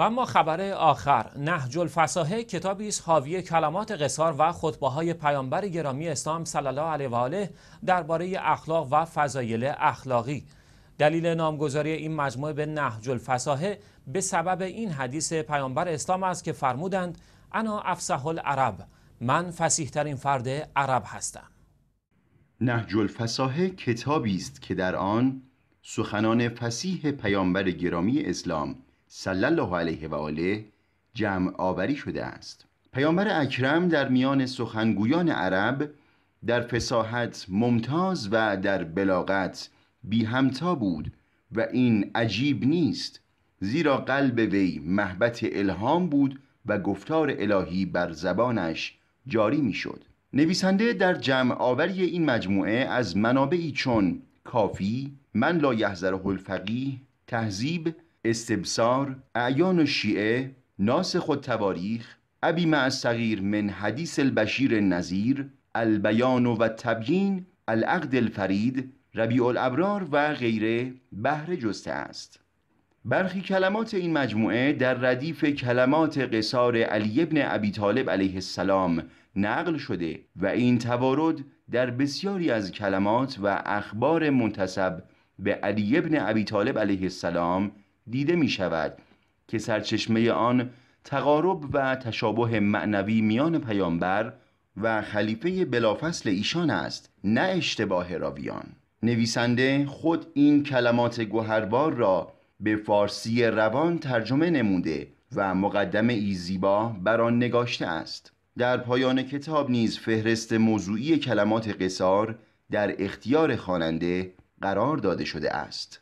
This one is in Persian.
و اما خبر آخر نهج الفصاحه کتابی است حاوی کلمات قصار و خطبه های پیامبر گرامی اسلام صلی الله علیه و آله درباره اخلاق و فضایل اخلاقی دلیل نامگذاری این مجموعه به نهج الفصاحه به سبب این حدیث پیامبر اسلام است که فرمودند انا افسح العرب من ترین فرد عرب هستم نهج الفصاحه کتابی است که در آن سخنان فسیح پیامبر گرامی اسلام صلی الله علیه و آله جمع آوری شده است پیامبر اکرم در میان سخنگویان عرب در فساحت ممتاز و در بلاغت بی همتا بود و این عجیب نیست زیرا قلب وی محبت الهام بود و گفتار الهی بر زبانش جاری میشد. نویسنده در جمع آوری این مجموعه از منابعی چون کافی، من لا یحذر الفقیه، تهذیب استبصار اعیان شیعه ناسخ و تواریخ ابی صغیر من حدیث البشیر نظیر البیان و تبیین العقد الفرید ربیع الابرار و غیره بهره جسته است برخی کلمات این مجموعه در ردیف کلمات قصار علی ابن ابی طالب علیه السلام نقل شده و این توارد در بسیاری از کلمات و اخبار منتسب به علی ابن ابی طالب علیه السلام دیده می شود که سرچشمه آن تقارب و تشابه معنوی میان پیامبر و خلیفه بلافصل ایشان است نه اشتباه راویان نویسنده خود این کلمات گوهربار را به فارسی روان ترجمه نموده و مقدم ای زیبا بر آن نگاشته است در پایان کتاب نیز فهرست موضوعی کلمات قصار در اختیار خواننده قرار داده شده است